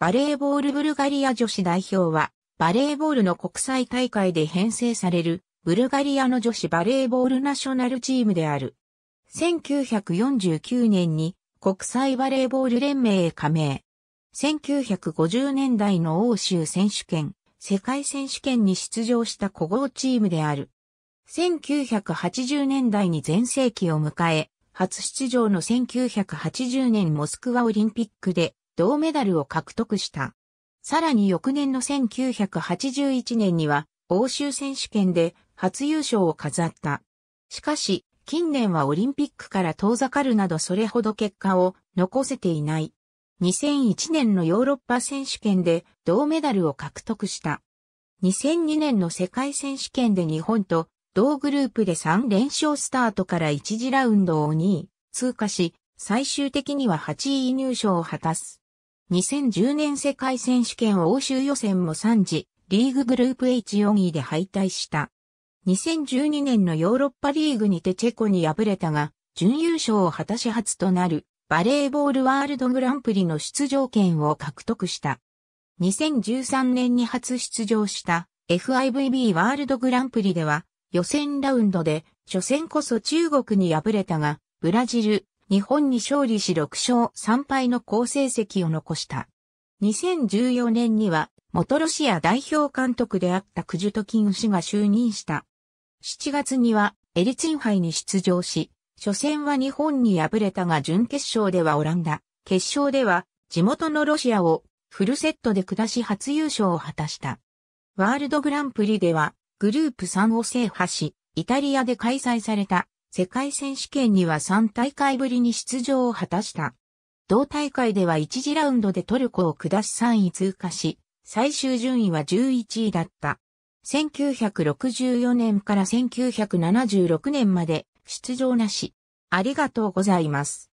バレーボールブルガリア女子代表は、バレーボールの国際大会で編成される、ブルガリアの女子バレーボールナショナルチームである。1949年に国際バレーボール連盟へ加盟。1950年代の欧州選手権、世界選手権に出場した古豪チームである。1980年代に全盛期を迎え、初出場の1980年モスクワオリンピックで銅メダルを獲得した。さらに翌年の1981年には欧州選手権で初優勝を飾った。しかし、近年はオリンピックから遠ざかるなどそれほど結果を残せていない。2001年のヨーロッパ選手権で銅メダルを獲得した。2002年の世界選手権で日本と同グループで3連勝スタートから1次ラウンドを2位通過し、最終的には8位入賞を果たす。2010年世界選手権欧州予選も3次、リーググループ H4 位で敗退した。2012年のヨーロッパリーグにてチェコに敗れたが、準優勝を果たし初となるバレーボールワールドグランプリの出場権を獲得した。2013年に初出場した FIVB ワールドグランプリでは予選ラウンドで初戦こそ中国に敗れたが、ブラジル、日本に勝利し6勝3敗の好成績を残した。2014年には、元ロシア代表監督であったクジュトキン氏が就任した。7月には、エリツィン杯に出場し、初戦は日本に敗れたが準決勝ではオランダ、決勝では地元のロシアをフルセットで下し初優勝を果たした。ワールドグランプリではグループ3を制覇し、イタリアで開催された世界選手権には3大会ぶりに出場を果たした。同大会では1次ラウンドでトルコを下し3位通過し、最終順位は11位だった。1964年から1976年まで出場なし。ありがとうございます。